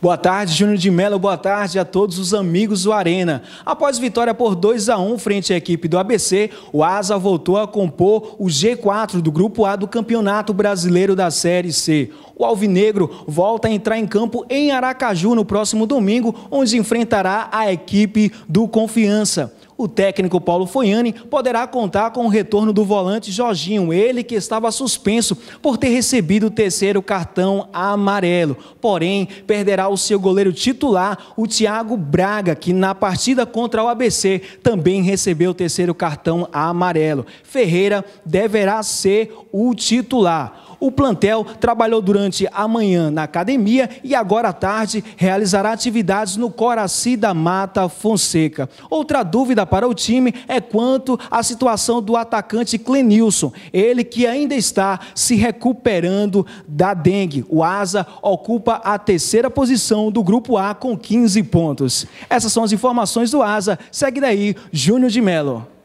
Boa tarde, Júnior de Mello. Boa tarde a todos os amigos do Arena. Após vitória por 2 a 1 frente à equipe do ABC, o Asa voltou a compor o G4 do Grupo A do Campeonato Brasileiro da Série C. O Alvinegro volta a entrar em campo em Aracaju no próximo domingo, onde enfrentará a equipe do Confiança o técnico Paulo Foyani poderá contar com o retorno do volante Jorginho, ele que estava suspenso por ter recebido o terceiro cartão amarelo. Porém, perderá o seu goleiro titular, o Thiago Braga, que na partida contra o ABC também recebeu o terceiro cartão amarelo. Ferreira deverá ser o titular. O plantel trabalhou durante a manhã na academia e agora à tarde realizará atividades no Coraci da Mata Fonseca. Outra dúvida para o time é quanto à situação do atacante Clenilson, ele que ainda está se recuperando da dengue. O Asa ocupa a terceira posição do grupo A com 15 pontos. Essas são as informações do Asa. Segue daí, Júnior de Mello.